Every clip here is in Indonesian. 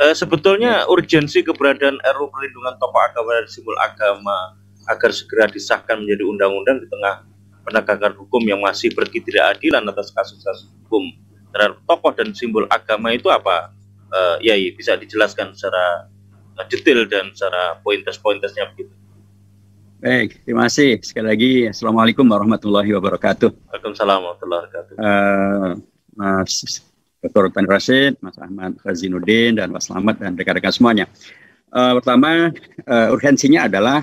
Uh, sebetulnya hmm. urgensi keberadaan RU Perlindungan Tokoh Agama dan Simbol Agama agar segera disahkan menjadi undang-undang di tengah penegakan hukum yang masih berketidakadilan atas kasus-kasus hukum terhadap tokoh dan simbol agama itu apa? Uh, ya, bisa dijelaskan secara detail dan secara pointers-pointersnya begitu. Baik, terima kasih. Sekali lagi, Assalamualaikum warahmatullahi wabarakatuh. Waalaikumsalam warahmatullahi wabarakatuh. Uh, eh, mas Dr. Tani Rashid, Mas Ahmad Fazinuddin, dan Mas Slamet, dan rekan-rekan semuanya. Uh, pertama, uh, urgensinya adalah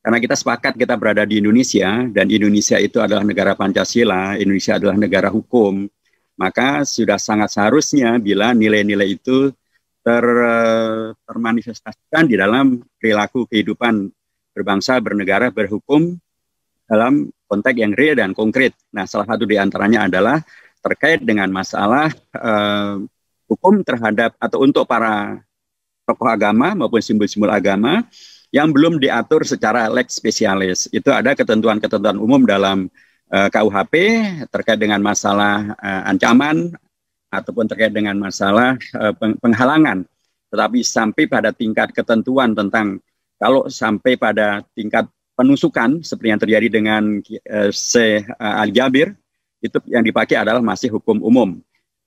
karena kita sepakat kita berada di Indonesia, dan Indonesia itu adalah negara Pancasila, Indonesia adalah negara hukum, maka sudah sangat seharusnya bila nilai-nilai itu ter, eh, termanifestasikan di dalam perilaku kehidupan berbangsa, bernegara, berhukum dalam konteks yang real dan konkret. Nah, salah satu di antaranya adalah terkait dengan masalah uh, hukum terhadap atau untuk para tokoh agama maupun simbol-simbol agama yang belum diatur secara lex spesialis Itu ada ketentuan-ketentuan umum dalam uh, eh, KUHP terkait dengan masalah uh, ancaman ataupun terkait dengan masalah uh, penghalangan. Tetapi sampai pada tingkat ketentuan tentang kalau sampai pada tingkat penusukan seperti yang terjadi dengan uh, Se uh, Al Jabir itu yang dipakai adalah masih hukum umum.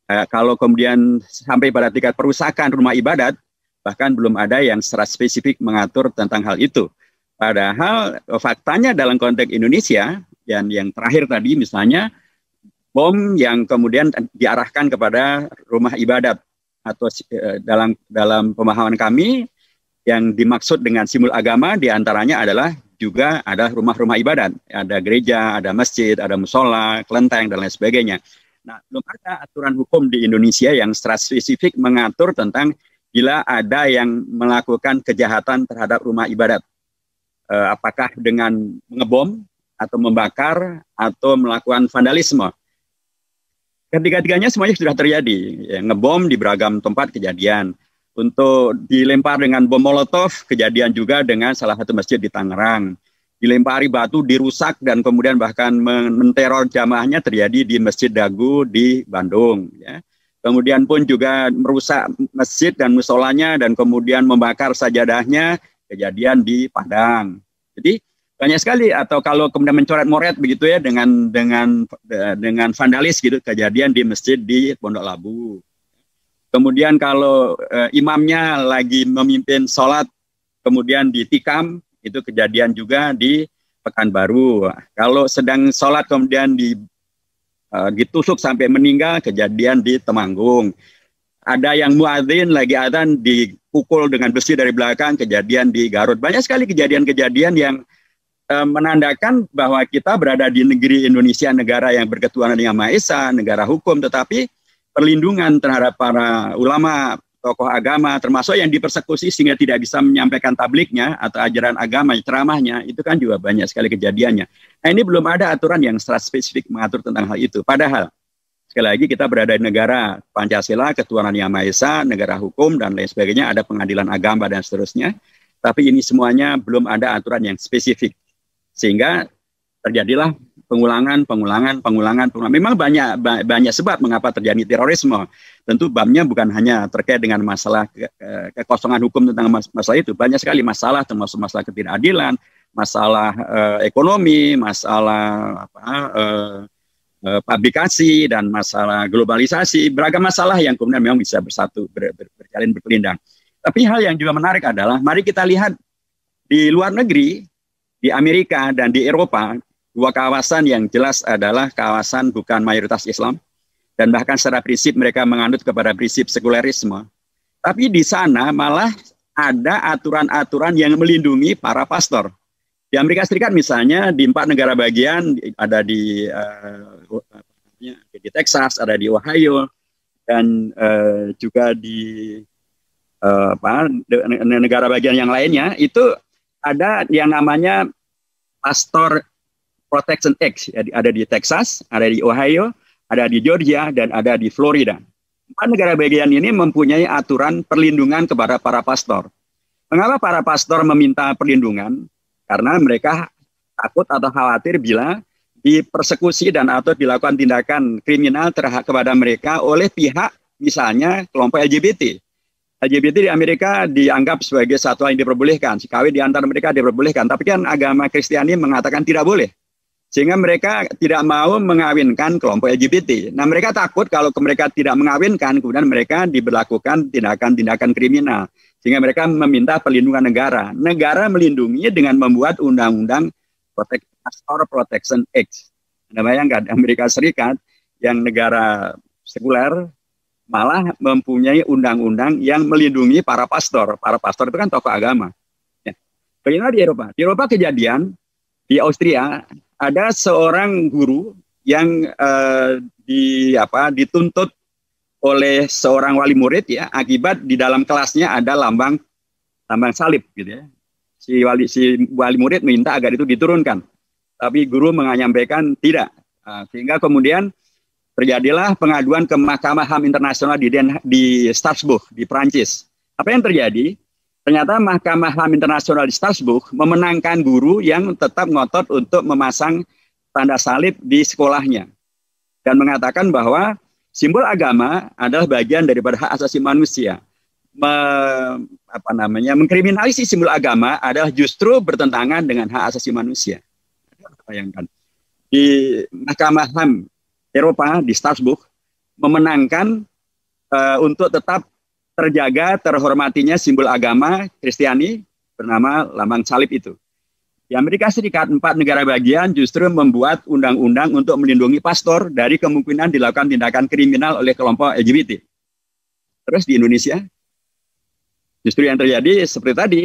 Eh, kalau kemudian sampai pada tingkat perusakan rumah ibadat, bahkan belum ada yang secara spesifik mengatur tentang hal itu. Padahal eh, faktanya dalam konteks Indonesia dan yang terakhir tadi misalnya bom yang kemudian diarahkan kepada rumah ibadat atau eh, dalam dalam pemahaman kami yang dimaksud dengan simul agama diantaranya adalah juga ada rumah-rumah ibadat, ada gereja, ada masjid, ada musola, kelenteng dan lain sebagainya. Nah, belum ada aturan hukum di Indonesia yang secara spesifik mengatur tentang bila ada yang melakukan kejahatan terhadap rumah ibadat. Eh, apakah dengan mengebom atau membakar atau melakukan vandalisme. Ketiga-tiganya semuanya sudah terjadi. Ya, ngebom di beragam tempat kejadian untuk dilempar dengan bom molotov, kejadian juga dengan salah satu masjid di Tangerang. Dilempari batu, dirusak dan kemudian bahkan menteror jamaahnya terjadi di Masjid Dagu di Bandung. Ya. Kemudian pun juga merusak masjid dan musolanya dan kemudian membakar sajadahnya kejadian di Padang. Jadi banyak sekali atau kalau kemudian mencoret-moret begitu ya dengan dengan eh, dengan vandalis gitu kejadian di masjid di Pondok Labu. Kemudian kalau e, imamnya lagi memimpin sholat, kemudian ditikam, itu kejadian juga di Pekanbaru. Kalau sedang sholat kemudian di, e, ditusuk sampai meninggal, kejadian di Temanggung. Ada yang muadzin lagi adzan dipukul dengan besi dari belakang, kejadian di Garut. Banyak sekali kejadian-kejadian yang eh, menandakan bahwa kita berada di negeri Indonesia, negara yang berketuhanan yang maha esa, negara hukum, tetapi perlindungan terhadap para ulama, tokoh agama, termasuk yang dipersekusi sehingga tidak bisa menyampaikan tabliknya atau ajaran agama, ceramahnya, itu kan juga banyak sekali kejadiannya. Nah ini belum ada aturan yang secara spesifik mengatur tentang hal itu. Padahal, sekali lagi kita berada di negara Pancasila, Ketuhanan Yang Maha Esa, negara hukum, dan lain sebagainya, ada pengadilan agama dan seterusnya. Tapi ini semuanya belum ada aturan yang spesifik. Sehingga terjadilah pengulangan, pengulangan, pengulangan, pengulangan. Memang banyak ba banyak sebab mengapa terjadi terorisme. Tentu babnya bukan hanya terkait dengan masalah ke kekosongan hukum tentang mas masalah itu. Banyak sekali masalah termasuk masalah ketidakadilan, masalah eh, ekonomi, masalah apa eh, eh, publikasi dan masalah globalisasi, beragam masalah yang kemudian memang bisa bersatu ber, ber, berjalan berkelindang. Tapi hal yang juga menarik adalah mari kita lihat di luar negeri di Amerika dan di Eropa dua kawasan yang jelas adalah kawasan bukan mayoritas Islam dan bahkan secara prinsip mereka menganut kepada prinsip sekulerisme. Tapi di sana malah ada aturan-aturan yang melindungi para pastor. Di Amerika Serikat misalnya di empat negara bagian ada di uh, di Texas, ada di Ohio dan uh, juga di uh, apa negara bagian yang lainnya itu ada yang namanya pastor Protection Act ya, ada di Texas, ada di Ohio, ada di Georgia dan ada di Florida. Empat negara bagian ini mempunyai aturan perlindungan kepada para pastor. Mengapa para pastor meminta perlindungan? Karena mereka takut atau khawatir bila dipersekusi dan atau dilakukan tindakan kriminal terhadap kepada mereka oleh pihak misalnya kelompok LGBT. LGBT di Amerika dianggap sebagai satu yang diperbolehkan. Si kawin di antara mereka diperbolehkan. Tapi kan agama Kristiani mengatakan tidak boleh sehingga mereka tidak mau mengawinkan kelompok LGBT. Nah, mereka takut kalau mereka tidak mengawinkan, kemudian mereka diberlakukan tindakan-tindakan kriminal, sehingga mereka meminta perlindungan negara. Negara melindungi dengan membuat undang-undang Protect Protection Act. Anda bayangkan Amerika Serikat yang negara sekuler malah mempunyai undang-undang yang melindungi para pastor. Para pastor itu kan tokoh agama. Ya. Bagaimana di Eropa? Di Eropa kejadian di Austria ada seorang guru yang uh, di apa dituntut oleh seorang wali murid ya akibat di dalam kelasnya ada lambang lambang salib gitu ya. Si wali si wali murid minta agar itu diturunkan. Tapi guru menyampaikan tidak. Nah, sehingga kemudian terjadilah pengaduan ke Mahkamah HAM Internasional di Den, di Strasbourg di Prancis. Apa yang terjadi? Ternyata Mahkamah HAM Internasional di Strasbourg memenangkan guru yang tetap ngotot untuk memasang tanda salib di sekolahnya dan mengatakan bahwa simbol agama adalah bagian daripada hak asasi manusia. Me, apa namanya mengkriminalisasi simbol agama adalah justru bertentangan dengan hak asasi manusia. Bayangkan di Mahkamah HAM Eropa di Strasbourg memenangkan uh, untuk tetap terjaga terhormatinya simbol agama Kristiani bernama lambang salib itu. Di Amerika Serikat, empat negara bagian justru membuat undang-undang untuk melindungi pastor dari kemungkinan dilakukan tindakan kriminal oleh kelompok LGBT. Terus di Indonesia, justru yang terjadi seperti tadi,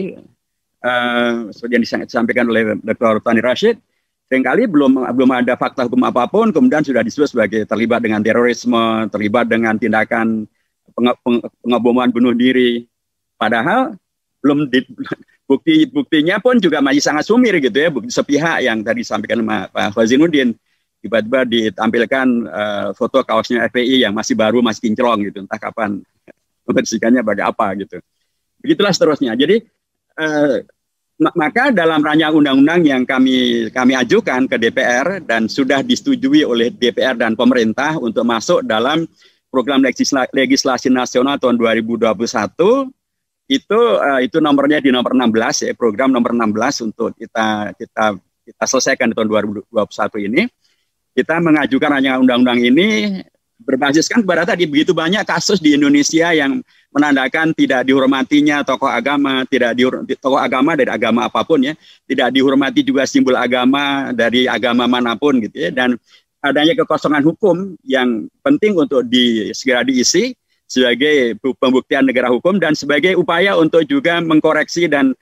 uh, seperti yang disampaikan oleh Dr. Tony Rashid, seringkali belum belum ada fakta hukum apapun, kemudian sudah disebut sebagai terlibat dengan terorisme, terlibat dengan tindakan pengoboman bunuh diri. Padahal belum di, bukti buktinya pun juga masih sangat sumir gitu ya bukti sepihak yang tadi disampaikan Pak Fazinuddin tiba-tiba ditampilkan uh, foto kaosnya FPI yang masih baru masih kinclong gitu entah kapan membersihkannya bagi apa gitu begitulah seterusnya jadi uh, maka dalam rancangan undang-undang yang kami kami ajukan ke DPR dan sudah disetujui oleh DPR dan pemerintah untuk masuk dalam program legislasi nasional tahun 2021 itu uh, itu nomornya di nomor 16 ya program nomor 16 untuk kita kita kita selesaikan di tahun 2021 ini kita mengajukan hanya undang-undang ini berbasiskan pada tadi begitu banyak kasus di Indonesia yang menandakan tidak dihormatinya tokoh agama, tidak di tokoh agama dari agama apapun ya, tidak dihormati juga simbol agama dari agama manapun gitu ya dan adanya kekosongan hukum yang penting untuk di, segera diisi sebagai pembuktian negara hukum dan sebagai upaya untuk juga mengkoreksi dan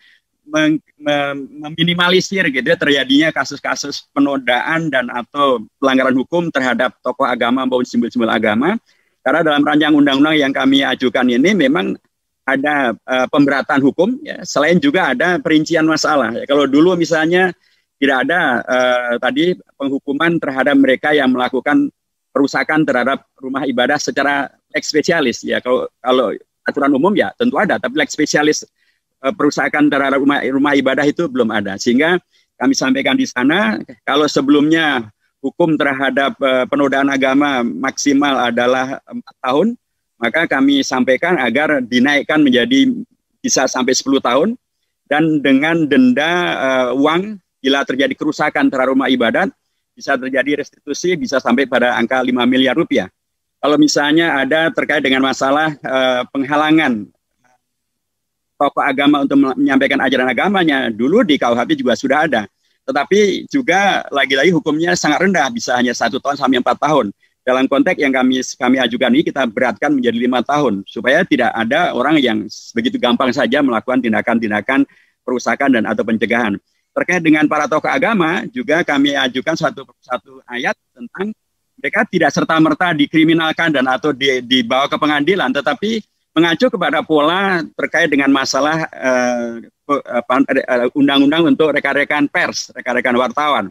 meng, meminimalisir gitu ya terjadinya kasus-kasus penodaan dan atau pelanggaran hukum terhadap tokoh agama maupun simbol-simbol agama karena dalam ranjang undang-undang yang kami ajukan ini memang ada uh, pemberatan hukum ya selain juga ada perincian masalah ya, kalau dulu misalnya tidak ada uh, tadi penghukuman terhadap mereka yang melakukan perusakan terhadap rumah ibadah secara leg spesialis ya kalau kalau aturan umum ya tentu ada tapi leg spesialis uh, eh, perusakan terhadap rumah rumah ibadah itu belum ada sehingga kami sampaikan di sana kalau sebelumnya hukum terhadap uh, penodaan agama maksimal adalah empat tahun maka kami sampaikan agar dinaikkan menjadi bisa sampai 10 tahun dan dengan denda uh, uang bila terjadi kerusakan terhadap rumah ibadat, bisa terjadi restitusi bisa sampai pada angka 5 miliar rupiah. Kalau misalnya ada terkait dengan masalah e, penghalangan tokoh agama untuk menyampaikan ajaran agamanya, dulu di KUHP juga sudah ada. Tetapi juga lagi-lagi hukumnya sangat rendah, bisa hanya satu tahun sampai empat tahun. Dalam konteks yang kami kami ajukan ini kita beratkan menjadi lima tahun supaya tidak ada orang yang begitu gampang saja melakukan tindakan-tindakan perusakan dan atau pencegahan. Terkait dengan para tokoh agama juga kami ajukan satu satu ayat tentang mereka tidak serta-merta dikriminalkan dan atau di, dibawa ke pengadilan, tetapi mengacu kepada pola terkait dengan masalah eh, undang-undang uh, untuk rekan-rekan pers, rekan-rekan wartawan,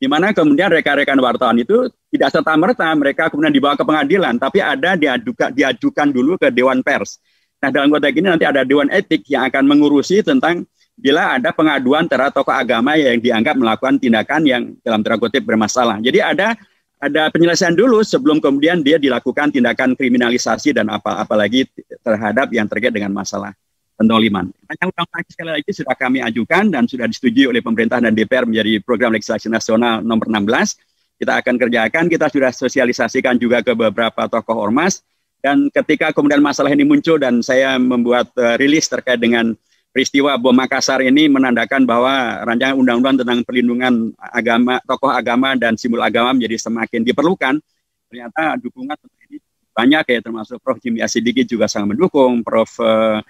di mana kemudian rekan-rekan wartawan itu tidak serta-merta mereka kemudian dibawa ke pengadilan, tapi ada diaduka, diajukan dulu ke dewan pers. Nah dalam konteks ini nanti ada dewan etik yang akan mengurusi tentang bila ada pengaduan terhadap tokoh agama yang dianggap melakukan tindakan yang dalam tanda kutip bermasalah. Jadi ada ada penyelesaian dulu sebelum kemudian dia dilakukan tindakan kriminalisasi dan apa apalagi terhadap yang terkait dengan masalah pendoliman. Yang undang-undang sekali lagi sudah kami ajukan dan sudah disetujui oleh pemerintah dan DPR menjadi program legislasi nasional nomor 16. Kita akan kerjakan, kita sudah sosialisasikan juga ke beberapa tokoh ormas dan ketika kemudian masalah ini muncul dan saya membuat uh, rilis terkait dengan peristiwa bom Makassar ini menandakan bahwa rancangan undang-undang tentang perlindungan agama, tokoh agama dan simbol agama menjadi semakin diperlukan. Ternyata dukungan ini banyak ya termasuk Prof. Jimmy Asidiki juga sangat mendukung, Prof. Uh,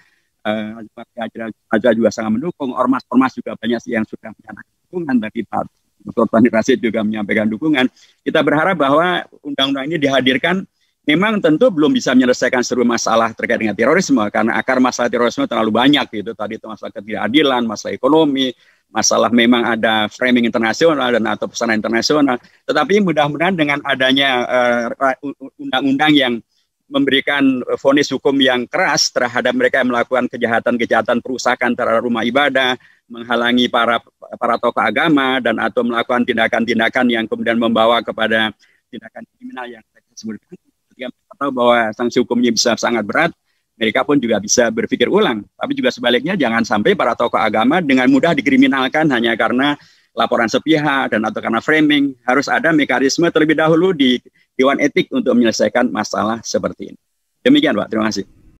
juga sangat mendukung, ormas-ormas juga banyak yang sudah menyatakan dukungan tadi Pak Dr. Tani Rasid juga menyampaikan dukungan. Kita berharap bahwa undang-undang ini dihadirkan memang tentu belum bisa menyelesaikan seluruh masalah terkait dengan terorisme karena akar masalah terorisme terlalu banyak gitu tadi itu masalah ketidakadilan masalah ekonomi masalah memang ada framing internasional dan atau pesan internasional tetapi mudah-mudahan dengan adanya eh, undang-undang uh, yang memberikan vonis hukum yang keras terhadap mereka yang melakukan kejahatan-kejahatan perusakan terhadap rumah ibadah, menghalangi para para tokoh agama dan atau melakukan tindakan-tindakan yang kemudian membawa kepada tindakan kriminal yang saya sebutkan ketika mereka tahu bahwa sanksi hukumnya bisa sangat berat, mereka pun juga bisa berpikir ulang. Tapi juga sebaliknya jangan sampai para tokoh agama dengan mudah dikriminalkan hanya karena laporan sepihak dan atau karena framing. Harus ada mekanisme terlebih dahulu di Dewan Etik untuk menyelesaikan masalah seperti ini. Demikian Pak, terima kasih.